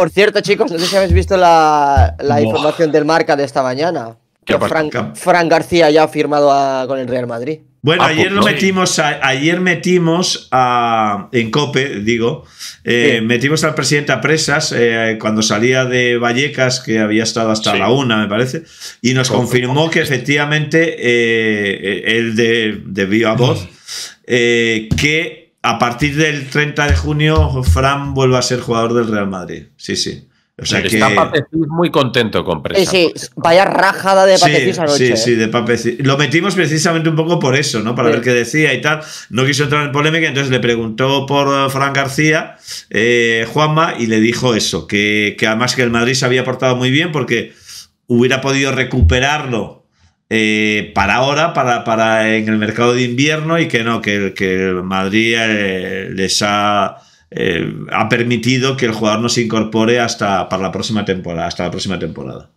Por cierto, chicos, no sé si habéis visto la, información del marca de esta mañana. Que Frank, García ya ha firmado con el Real Madrid. Bueno, ah, ayer pues lo metimos, ayer metimos en COPE, digo, eh, metimos al presidente a presas eh, cuando salía de Vallecas, que había estado hasta la una, me parece, y nos confirmó que efectivamente eh, él de, de viva voz, mm. que a partir del 30 de junio, Fran vuelve a ser jugador del Real Madrid. Sí, sí. O sea que... Está Papecís muy contento con Presa. Sí, sí, vaya rajada de Papecís sí, Sí, ¿eh? sí, de Papecís. Lo metimos precisamente un poco por eso, ¿no? Para ver qué decía y tal. No quiso entrar en polémica, entonces le preguntó por eh, Fran García, eh, Juanma, y le dijo eso, que además que el Madrid se había portado muy bien porque hubiera podido recuperarlo eh, para ahora, para, para, en el mercado de invierno y que no, que, que Madrid eh, les ha, eh, ha permitido que el jugador no se incorpore hasta para la próxima temporada, hasta la próxima temporada.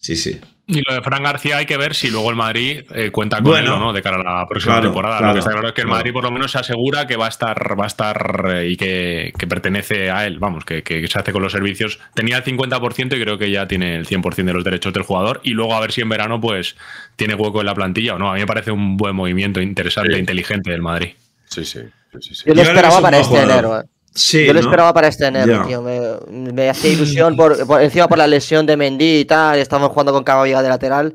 Sí, sí. Y lo de Fran García hay que ver si luego el Madrid eh, cuenta con él o no de cara a la próxima temporada. lo que está claro es que el Madrid por lo menos se asegura que va a estar, va a estar eh, y que, pertenece a él, vamos, que, se hace con los servicios. Tenía el 50% y creo que ya tiene el 100% de los derechos del jugador. Y luego a ver si en verano pues tiene hueco en la plantilla o no. A mí me parece un buen movimiento interesante e inteligente del Madrid. Sí, sí. sí, sí Yo lo esperaba para este enero. Eh. Yo lo esperaba para este enero, tío. Me, me hacía ilusión por, encima por la lesión de Mendy y tal. Estamos jugando con viga de lateral.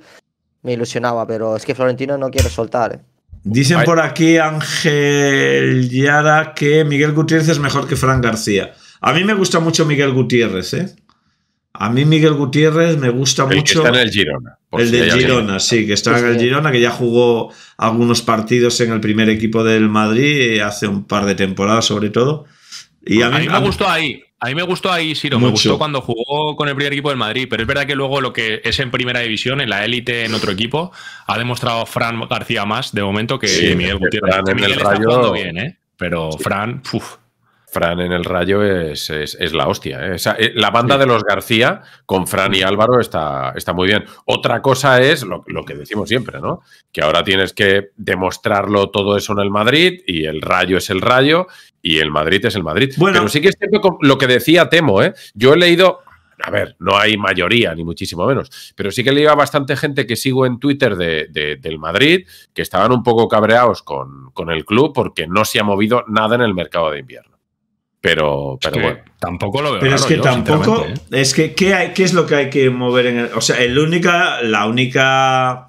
Me ilusionaba, pero es que Florentino no quiere soltar. Eh. Dicen por aquí Ángel Yara que Miguel Gutiérrez es mejor que Fran García. A mí me gusta mucho Miguel Gutiérrez, ¿eh? A mí Miguel Gutiérrez me gusta mucho. el está el Girona. El de Girona, sí, que está en el Girona, que ya jugó algunos partidos en el primer equipo del Madrid eh, hace un par de temporadas, sobre todo. Pues a, mí, me gustó ahí. A mí me gustó ahí, Siro. Me gustó cuando jugó con el primer equipo del Madrid. Pero es verdad que luego lo que es en primera división, en la élite, en otro equipo, ha demostrado Fran García más de momento que Miguel Gutiérrez. Este el está bien, ¿eh? Pero Fran, uff. Fran en el Rayo es, es, la hostia. ¿eh? Eh, la banda de los García con Fran y Álvaro está, está muy bien. Otra cosa es lo, lo, que decimos siempre, ¿no? Que ahora tienes que demostrarlo todo eso en el Madrid y el Rayo es el Rayo y el Madrid es el Madrid. Bueno. Pero sí que es lo que decía Temo, ¿eh? Yo he leído, a ver, no hay mayoría, ni muchísimo menos, pero sí que iba bastante gente que sigo en Twitter de, del Madrid que estaban un poco cabreados con, con el club porque no se ha movido nada en el mercado de invierno. Pero, pero bueno. Tampoco lo veo. Pero es que tampoco. ¿eh? Es que, ¿qué, ¿qué, es lo que hay que mover en O sea, el única, la única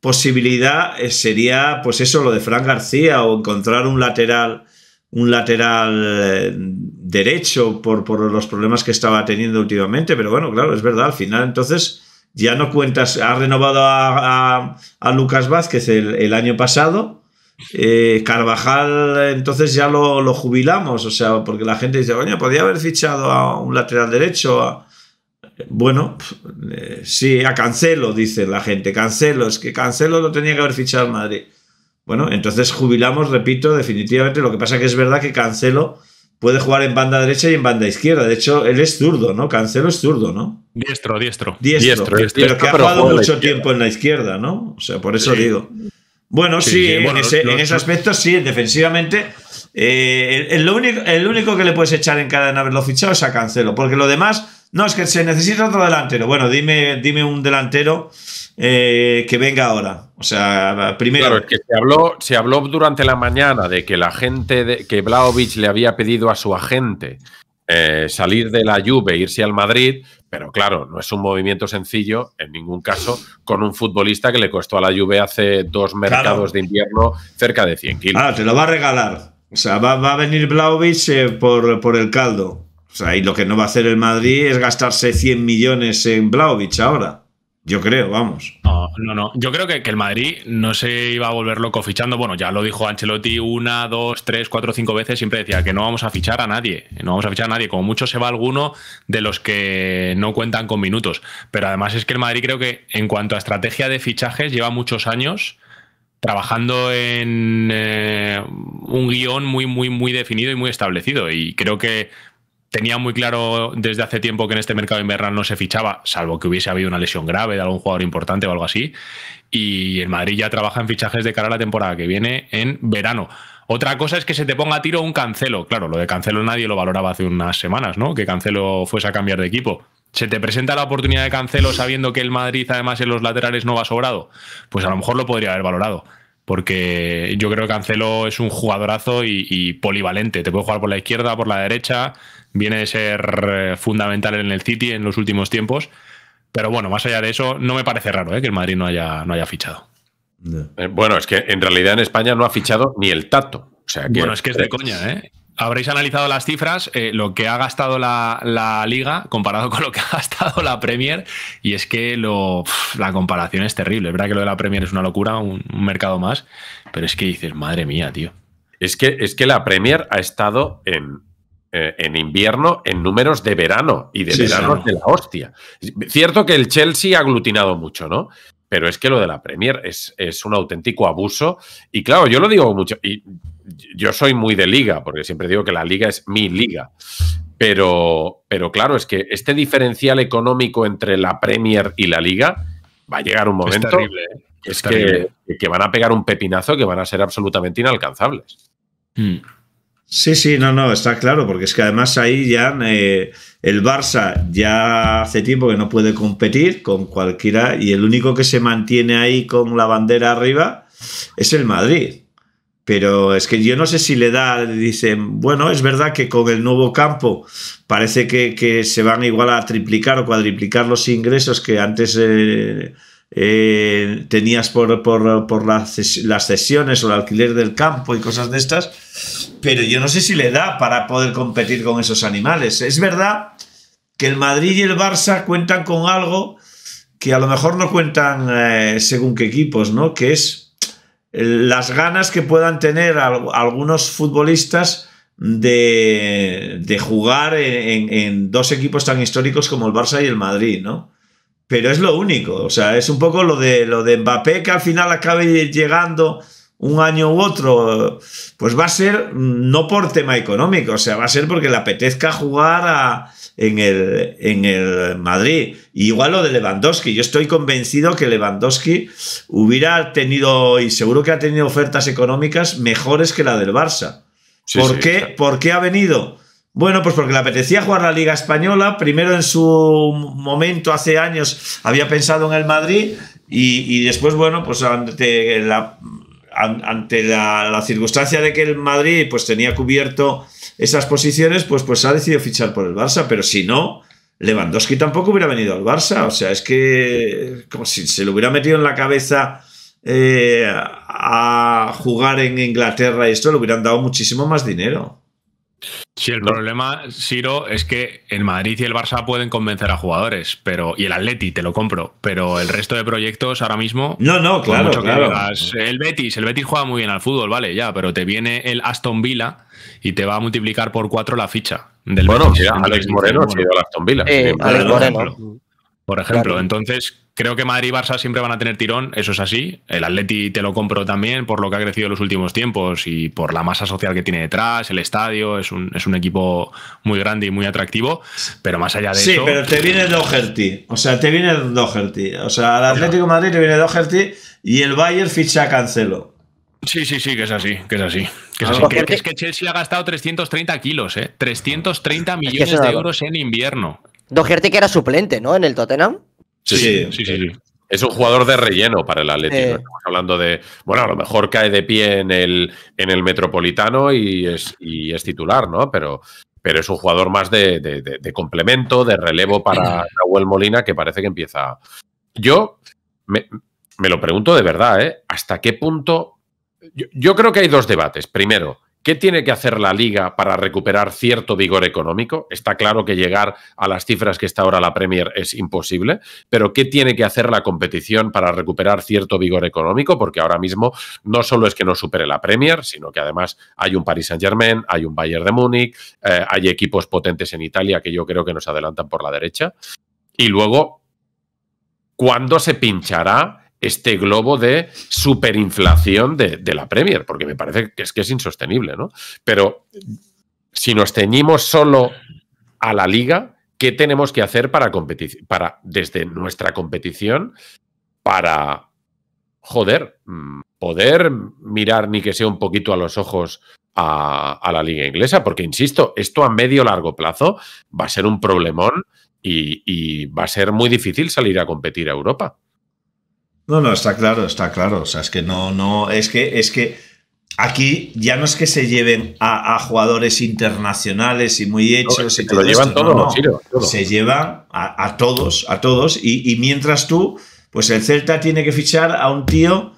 posibilidad eh, sería, pues eso, lo de Frank García, o encontrar un lateral, un lateral eh, derecho por, por los problemas que estaba teniendo últimamente. Pero bueno, claro, es verdad. Al final, entonces. Ya no cuentas, ha renovado a, a, Lucas Vázquez el, el año pasado, eh, Carvajal, entonces ya lo, jubilamos, o sea, porque la gente dice, coño, podía haber fichado a un lateral derecho. Bueno, eh, sí, a Cancelo, dice la gente, Cancelo, es que Cancelo lo tenía que haber fichado Madrid. Bueno, entonces jubilamos, repito, definitivamente. Lo que pasa es que es verdad que Cancelo puede jugar en banda derecha y en banda izquierda. De hecho, él es zurdo, ¿no? Cancelo es zurdo, ¿no? Diestro, diestro. Diestro, pero que ha jugado mucho tiempo en la izquierda, ¿no? O sea, por eso digo. Bueno, sí, en, ese, en ese aspecto sí, defensivamente. Eh, el, único, que le puedes echar en cara de no haberlo fichado es a Cancelo, porque lo demás, no, es que se necesita otro delantero. Bueno, dime, dime un delantero eh, que venga ahora. O sea, primero. Claro, es que se habló, se habló durante la mañana de que la gente, de, que le había pedido a su agente eh, salir de la Juve, irse al Madrid, pero claro, no es un movimiento sencillo en ningún caso con un futbolista que le costó a la Juve hace dos mercados de invierno cerca de 100 kilos. Ah, te lo va a regalar. O sea, va, a venir Blaovic eh, por, el caldo. O sea, y lo que no va a hacer el Madrid es gastarse 100 millones en Blaovic ahora. Yo creo, vamos. No, no, Yo creo que, que, el Madrid no se iba a volver loco fichando. Bueno, ya lo dijo Ancelotti una, dos, tres, cuatro, cinco veces. Siempre decía que no vamos a fichar a nadie. No vamos a fichar a nadie. Como mucho se va alguno de los que no cuentan con minutos. Pero además es que el Madrid creo que en cuanto a estrategia de fichajes lleva muchos años trabajando en eh, un guión muy, muy, muy definido y muy establecido. Y creo que tenía muy claro desde hace tiempo que en este mercado invernal no se fichaba, salvo que hubiese habido una lesión grave de algún jugador importante o algo así. Y el Madrid ya trabaja en fichajes de cara a la temporada que viene en verano. Otra cosa es que se te ponga a tiro un cancelo. Claro, lo de cancelo nadie lo valoraba hace unas semanas, ¿no? Que cancelo fuese a cambiar de equipo. ¿Se te presenta la oportunidad de cancelo sabiendo que el Madrid además en los laterales no va sobrado? Pues a lo mejor lo podría haber valorado porque yo creo que Cancelo es un jugadorazo y, y, polivalente. Te puede jugar por la izquierda, por la derecha, viene de ser eh, fundamental en el City en los últimos tiempos. Pero bueno, más allá de eso, no me parece raro eh, que el Madrid no haya, no haya fichado. Eh, bueno, es que en realidad en España no ha fichado ni el tato. bueno, es que es de coña, ¿eh? Habréis analizado las cifras, lo que ha gastado la, liga comparado con lo que ha gastado la Premier, y es que lo, la comparación es terrible. Es verdad que lo de la Premier es una locura, un, un mercado más, pero es que dices, madre mía, tío. Es que, es que la Premier ha estado en eh, en invierno en números de verano y de verano veranos de la hostia. Cierto que el Chelsea ha aglutinado mucho, ¿no? Pero es que lo de la Premier es, un auténtico abuso. Y claro, yo lo digo mucho, y yo soy muy de liga, porque siempre digo que la liga es mi liga. Pero, pero claro, es que este diferencial económico entre la Premier y la liga va a llegar un momento ¿eh? que, van a pegar un pepinazo que van a ser absolutamente inalcanzables. Hmm. Sí, sí, no, no, está claro, porque es que además ahí ya eh, el Barça ya hace tiempo que no puede competir con cualquiera y el único que se mantiene ahí con la bandera arriba es el Madrid. Pero es que yo no sé si le da, dicen, bueno, es verdad que con el nuevo campo parece que, se van igual a triplicar o cuadriplicar los ingresos que antes... Eh, eh, tenías por, las, las, sesiones o el alquiler del campo y cosas de estas, pero yo no sé si le da para poder competir con esos animales. Es verdad que el Madrid y el Barça cuentan con algo que a lo mejor no cuentan eh, según qué equipos, ¿no? Que es las ganas que puedan tener algunos futbolistas de, jugar en, en, dos equipos tan históricos como el Barça y el Madrid, ¿no? pero es lo único. O sea, es un poco lo de, lo de Mbappé que al final acabe llegando un año u otro, pues va a ser mm, no por tema económico, o sea, va a ser porque le apetezca jugar en, el, en el Madrid. igual lo de Lewandowski, yo estoy convencido que Lewandowski hubiera tenido, y seguro que ha tenido ofertas económicas mejores que la del Barça. ¿Por, ¿Por qué ha venido? Bueno, pues porque le apetecía jugar la Liga Española. Primero en su momento, hace años, había pensado en el Madrid y, después, bueno, pues ante la, ante la, circunstancia de que el Madrid pues tenía cubierto esas posiciones, pues, pues ha decidido fichar por el Barça, pero si no, Lewandowski tampoco hubiera venido al Barça. O sea, es que como si se le hubiera metido en la cabeza eh, a jugar en Inglaterra y esto, le hubieran dado muchísimo más dinero. Sí, el problema, Siro, es que el Madrid y el Barça pueden convencer a jugadores, pero y el Atleti te lo compro, pero el resto de proyectos ahora mismo. No, no, claro. el Betis, el Betis juega muy bien al fútbol, vale, ya, pero te viene el Aston Villa y te va a multiplicar por cuatro la ficha del Bueno, Alex Moreno ha sido el Aston Villa. Eh, Alex Moreno. por ejemplo, entonces Creo que Madrid y Barça siempre van a tener tirón, eso es así. El Atleti te lo compro también por lo que ha crecido en los últimos tiempos y por la masa social que tiene detrás, el estadio, es un, equipo muy grande y muy atractivo, pero más allá de eso... Sí, pero te viene Doherty, o sea, te viene Doherty, o sea, al Atlético Madrid te viene Doherty y el Bayern ficha Cancelo. Sí, sí, sí, que es así, que es así. Que es, ah, Que, Chelsea ha gastado 330 kilos, ¿eh? 330 millones de euros en invierno. Doherty que era suplente, ¿no? En el Tottenham. Sí, sí, sí. Es un jugador de relleno para el Atlético. Eh. Estamos hablando de, bueno, a lo mejor cae de pie en el, en el Metropolitano y es, es titular, ¿no? Pero, pero es un jugador más de, complemento, de relevo para Raúl Molina, que parece que empieza. Yo me, lo pregunto de verdad, ¿eh? ¿Hasta qué punto? yo creo que hay dos debates. Primero, ¿Qué tiene que hacer la liga para recuperar cierto vigor económico? Está claro que llegar a las cifras que está ahora la Premier es imposible, pero ¿qué tiene que hacer la competición para recuperar cierto vigor económico? Porque ahora mismo no solo es que no supere la Premier, sino que además hay un Paris Saint-Germain, hay un Bayern de Múnich, eh, hay equipos potentes en Italia que yo creo que nos adelantan por la derecha. Y luego, ¿cuándo se pinchará? este globo de superinflación de, la Premier, porque me parece que es que es insostenible, ¿no? Pero si nos ceñimos solo a la liga, ¿qué tenemos que hacer para competir, para, desde nuestra competición, para, joder, mm, poder mirar ni que sea un poquito a los ojos a, la liga inglesa, porque insisto, esto a medio largo plazo va a ser un problemón y, y va a ser muy difícil salir a competir a Europa. No, no, está claro, está claro. O sea, es que no, no, es que, es que aquí ya no es que se lleven a, jugadores internacionales y muy hechos. se llevan no, Se llevan a, todos, a todos. Y, mientras tú, pues el Celta tiene que fichar a un tío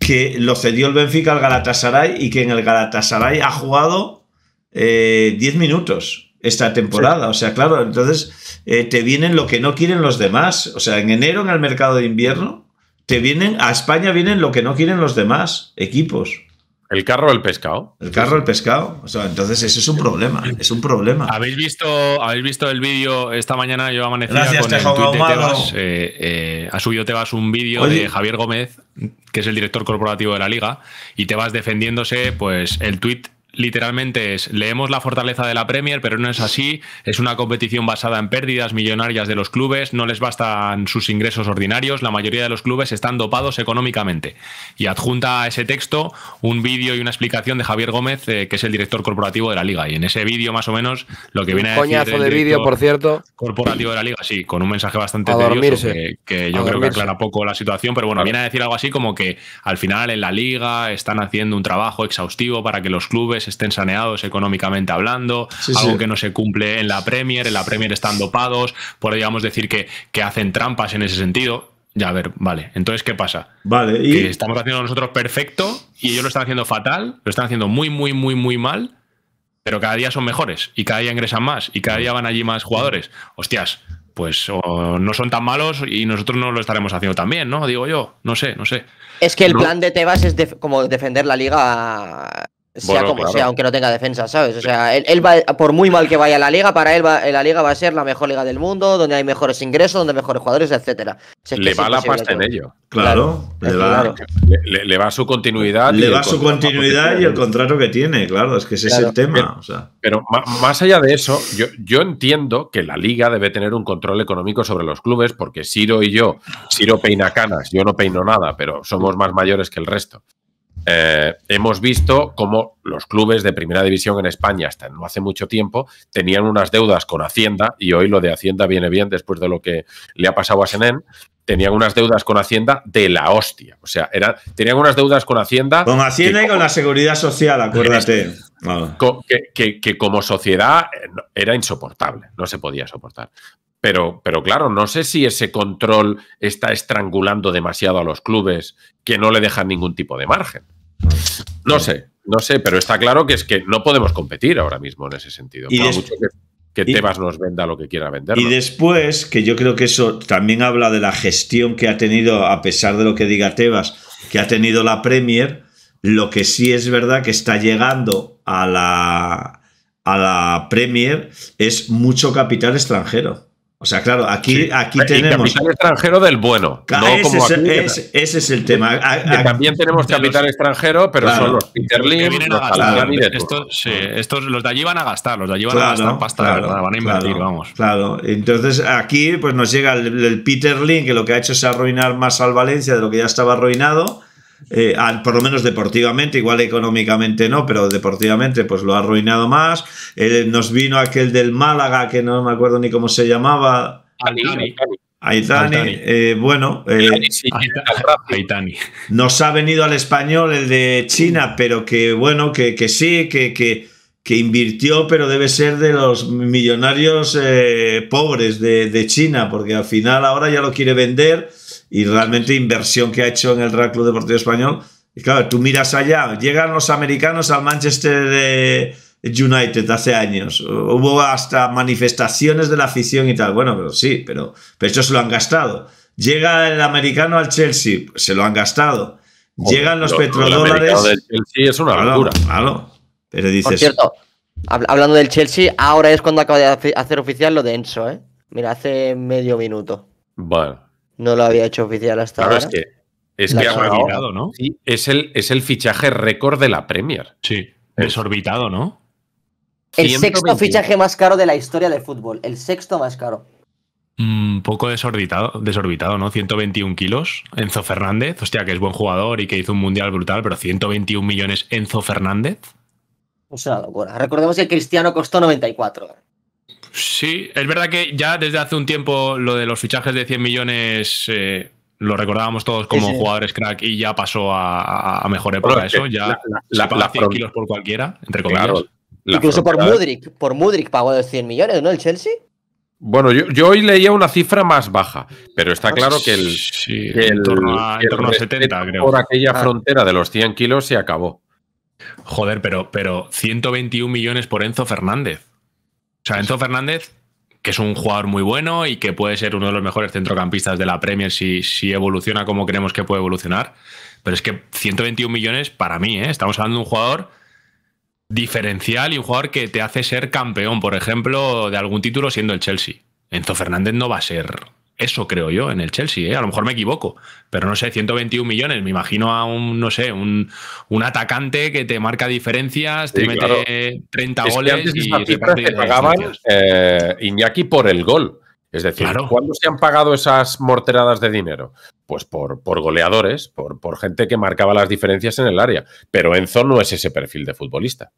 que lo cedió el Benfica al Galatasaray y que en el Galatasaray ha jugado 10 eh, minutos esta temporada. O sea, claro, entonces eh, te vienen lo que no quieren los demás. O sea, en enero en el mercado de invierno te vienen, a España vienen lo que no quieren los demás equipos. El carro el pescado. El carro el pescado. O sea, entonces ese es un problema. Es un problema. ¿Habéis visto, ¿habéis visto el vídeo esta mañana? Yo amanecía con el tuit de eh, eh, Tebas. un vídeo de Javier Gómez, que es el director corporativo de la liga, y te vas defendiéndose, pues el tuit literalmente es, leemos la fortaleza de la Premier, pero no es así. Es una competición basada en pérdidas millonarias de los clubes, no les bastan sus ingresos ordinarios, la mayoría de los clubes están dopados económicamente. Y adjunta a ese texto un vídeo y una explicación de Javier Gómez, eh, que es el director corporativo de la liga. Y en ese vídeo más o menos lo que viene a decir... Coñazo de vídeo, por cierto. Corporativo de la liga, sí, con un mensaje bastante tedioso que, que, yo creo que aclara poco la situación, pero bueno, viene a decir algo así como que al final en la liga están haciendo un trabajo exhaustivo para que los clubes pues estén saneados económicamente hablando, algo que no se cumple en la Premier, en la Premier están dopados, podríamos decir que, que hacen trampas en ese sentido. Ya, a ver, vale. Entonces, ¿qué pasa? Vale, estamos haciendo nosotros perfecto y ellos lo están haciendo fatal, lo están haciendo muy, muy, muy, muy mal, pero cada día son mejores y cada día ingresan más y cada día van allí más jugadores. Hostias, pues no son tan malos y nosotros no lo estaremos haciendo también, ¿no? Digo yo, no sé, no sé. Es que el plan de Tebas es como defender la liga sea como sea, aunque no tenga defensa, ¿sabes? O sea, él, va, por muy mal que vaya la liga, para él la liga va a ser la mejor liga del mundo, donde hay mejores ingresos, donde hay mejores jugadores, etcétera. le va la pasta en ello. Claro, le, va su continuidad. Le va su continuidad y el contrato que tiene, claro, es que ese es el tema. Pero, más allá de eso, yo, yo entiendo que la liga debe tener un control económico sobre los clubes, porque Siro y yo, Siro peina canas, yo no peino nada, pero somos más mayores que el resto. Eh, hemos visto cómo los clubes de primera división en España, hasta no hace mucho tiempo, tenían unas deudas con Hacienda, y hoy lo de Hacienda viene bien después de lo que le ha pasado a Senén, tenían unas deudas con Hacienda de la hostia. O sea, era, tenían unas deudas con Hacienda. Con Hacienda y con la seguridad social, acuérdate. Que, como sociedad eh, era insoportable, no se podía soportar. Pero, pero claro, no sé si ese control está estrangulando demasiado a los clubes que no le dejan ningún tipo de margen. No sé, no sé, pero está claro que es que no podemos competir ahora mismo en ese sentido. que, Tebas nos venda lo que quiera vender. Y después, que yo creo que eso también habla de la gestión que ha tenido, a pesar de lo que diga Tebas, que ha tenido la Premier, lo que sí es verdad que está llegando a la, a la Premier es mucho capital extranjero. O sea, claro, aquí, aquí tenemos. Capital extranjero del bueno. ese, es, el tema. también tenemos capital extranjero, pero solo. los a gastar, estos, los de allí van a gastar, los de allí van a gastar pasta, van a invertir, vamos. Claro, entonces aquí pues nos llega el, Peter que lo que ha hecho es arruinar más al Valencia de lo que ya estaba arruinado. Eh, por lo menos deportivamente, igual económicamente no, pero deportivamente pues lo ha arruinado más. nos vino aquel del Málaga, que no me acuerdo ni cómo se llamaba. Aitani. Aitani, eh, bueno, eh, nos ha venido al español el de China, pero que bueno, que, que sí, que, que, que, invirtió, pero debe ser de los millonarios pobres de, de China, porque al final ahora ya lo quiere vender y realmente inversión que ha hecho en el Real Club Deportivo Español. Y claro, tú miras allá, llegan los americanos al Manchester eh, United hace años, hubo hasta manifestaciones de la afición y tal. Bueno, pero sí, pero, pero esto se lo han gastado. Llega el americano al Chelsea, pues se lo han gastado. Llegan los petrodólares. El Chelsea es una locura. Pero dices. Por cierto, hablando del Chelsea, ahora es cuando acaba de hacer oficial lo de Enzo, ¿eh? Mira, hace medio minuto. Bueno. No lo había hecho oficial hasta ahora. Es que, es ha ¿no? Es, el, es el fichaje récord de la Premier. Sí, desorbitado, ¿no? El sexto fichaje más caro de la historia del fútbol. El sexto más caro. Un mm, poco desorbitado, desorbitado, ¿no? 121 kilos. Enzo Fernández. Hostia, que es buen jugador y que hizo un mundial brutal, pero 121 millones Enzo Fernández. O sea, locura. Recordemos que Cristiano costó 94. Sí, es verdad que ya desde hace un tiempo lo de los fichajes de 100 millones eh, lo recordábamos todos como jugadores crack y ya pasó a, mejor época eso. Ya la, 100 kilos por cualquiera, entre comillas. Incluso por Mudrik, por Mudrik pagó los 100 millones, ¿no? El Chelsea. Bueno, yo, hoy leía una cifra más baja, pero está ah, claro que el, en torno a, 70, creo. Por aquella ah. frontera de los 100 kilos se acabó. Joder, pero, pero 121 millones por Enzo Fernández. O sea, Enzo Fernández, que es un jugador muy bueno y que puede ser uno de los mejores centrocampistas de la Premier si, si evoluciona como creemos que puede evolucionar. Pero es que 121 millones para mí, ¿eh? estamos hablando de un jugador diferencial y un jugador que te hace ser campeón, por ejemplo, de algún título siendo el Chelsea. Enzo Fernández no va a ser eso creo yo en el Chelsea, ¿eh? a lo mejor me equivoco, pero no sé, 121 millones, me imagino a un, no sé, un, atacante que te marca diferencias, te mete 30 es goles y pagaban eh, por el gol. Es decir, cuando ¿cuándo se han pagado esas morteradas de dinero? Pues por, por goleadores, por, por, gente que marcaba las diferencias en el área. Pero Enzo no es ese perfil de futbolista.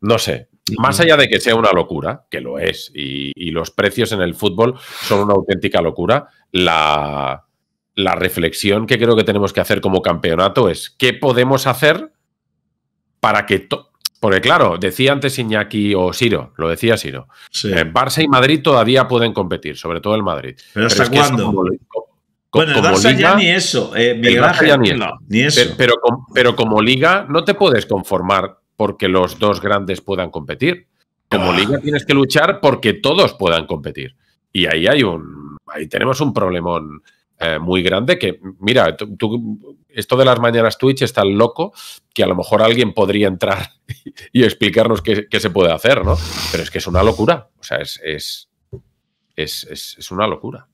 No sé, más allá de que sea una locura, que lo es, y, los precios en el fútbol son una auténtica locura, la, reflexión que creo que tenemos que hacer como campeonato es qué podemos hacer para que... Porque claro, decía antes Iñaki o Siro, lo decía Siro, sí. Eh, Barça y Madrid todavía pueden competir, sobre todo el Madrid. Pero, hasta cuándo? Bueno, el Barça ya ni eh, eso, ni eso. pero, como liga no te puedes conformar porque los dos grandes puedan competir. Como ah. liga tienes que luchar porque todos puedan competir. Y ahí hay un. Ahí tenemos un problemón eh, muy grande que, mira, esto de las mañanas Twitch es tan loco que a lo mejor alguien podría entrar y explicarnos qué, se puede hacer, ¿no? Pero es que es una locura. O sea, es, es, es una locura.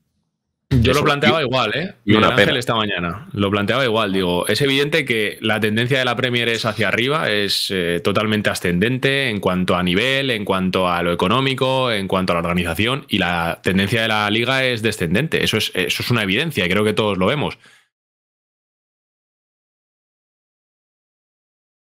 Yo lo planteaba igual, ¿eh? Y Ángel esta mañana. Lo planteaba igual. Digo, es evidente que la tendencia de la Premier es hacia arriba, es eh, totalmente ascendente en cuanto a nivel, en cuanto a lo económico, en cuanto a la organización, y la tendencia de la liga es descendente. Eso es, eso es una evidencia y creo que todos lo vemos.